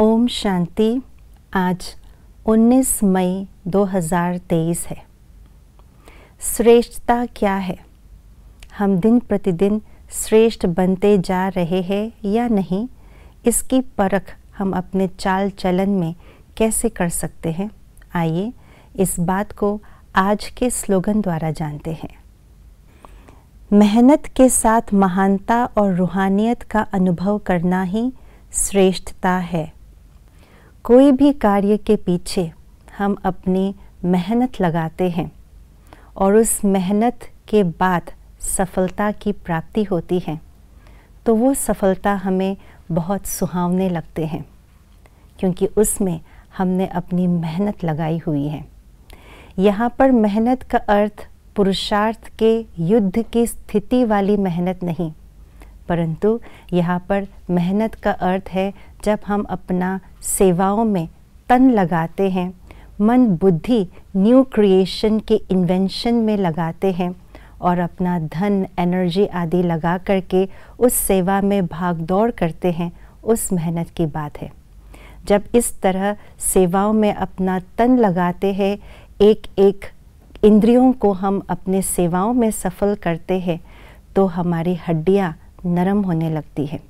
ओम शांति आज 19 मई 2023 है श्रेष्ठता क्या है हम दिन प्रतिदिन श्रेष्ठ बनते जा रहे हैं या नहीं इसकी परख हम अपने चाल चलन में कैसे कर सकते हैं आइए इस बात को आज के स्लोगन द्वारा जानते हैं मेहनत के साथ महानता और रूहानियत का अनुभव करना ही श्रेष्ठता है कोई भी कार्य के पीछे हम अपनी मेहनत लगाते हैं और उस मेहनत के बाद सफलता की प्राप्ति होती है तो वो सफलता हमें बहुत सुहावने लगते हैं क्योंकि उसमें हमने अपनी मेहनत लगाई हुई है यहाँ पर मेहनत का अर्थ पुरुषार्थ के युद्ध की स्थिति वाली मेहनत नहीं परंतु यहाँ पर मेहनत का अर्थ है जब हम अपना सेवाओं में तन लगाते हैं मन बुद्धि न्यू क्रिएशन के इन्वेंशन में लगाते हैं और अपना धन एनर्जी आदि लगा करके उस सेवा में भाग दौड़ करते हैं उस मेहनत की बात है जब इस तरह सेवाओं में अपना तन लगाते हैं एक एक इंद्रियों को हम अपने सेवाओं में सफल करते हैं तो हमारी हड्डियाँ नरम होने लगती है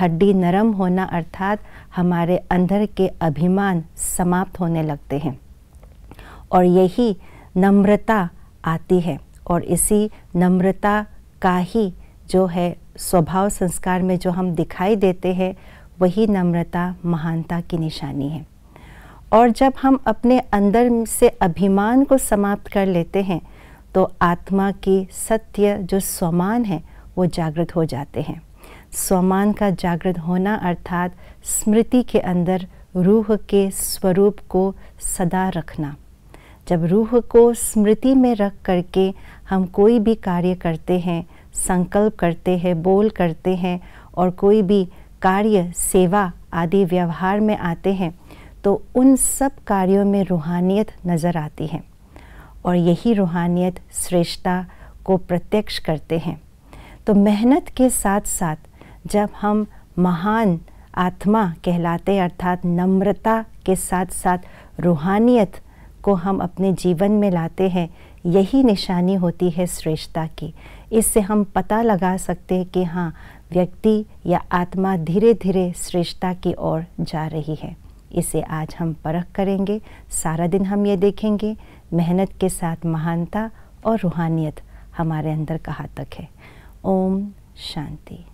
हड्डी नरम होना अर्थात हमारे अंदर के अभिमान समाप्त होने लगते हैं और यही नम्रता आती है और इसी नम्रता का ही जो है स्वभाव संस्कार में जो हम दिखाई देते हैं वही नम्रता महानता की निशानी है और जब हम अपने अंदर से अभिमान को समाप्त कर लेते हैं तो आत्मा की सत्य जो स्वमान है वो जागृत हो जाते हैं स्वमान का जागृत होना अर्थात स्मृति के अंदर रूह के स्वरूप को सदा रखना जब रूह को स्मृति में रख करके हम कोई भी कार्य करते हैं संकल्प करते हैं बोल करते हैं और कोई भी कार्य सेवा आदि व्यवहार में आते हैं तो उन सब कार्यों में रूहानियत नज़र आती है और यही रूहानियत श्रेष्ठता को प्रत्यक्ष करते हैं तो मेहनत के साथ साथ जब हम महान आत्मा कहलाते अर्थात नम्रता के साथ साथ रूहानियत को हम अपने जीवन में लाते हैं यही निशानी होती है श्रेष्ठता की इससे हम पता लगा सकते हैं कि हाँ व्यक्ति या आत्मा धीरे धीरे श्रेष्ठता की ओर जा रही है इसे आज हम परख करेंगे सारा दिन हम ये देखेंगे मेहनत के साथ महानता और रूहानियत हमारे अंदर कहाँ तक है Om Shanti.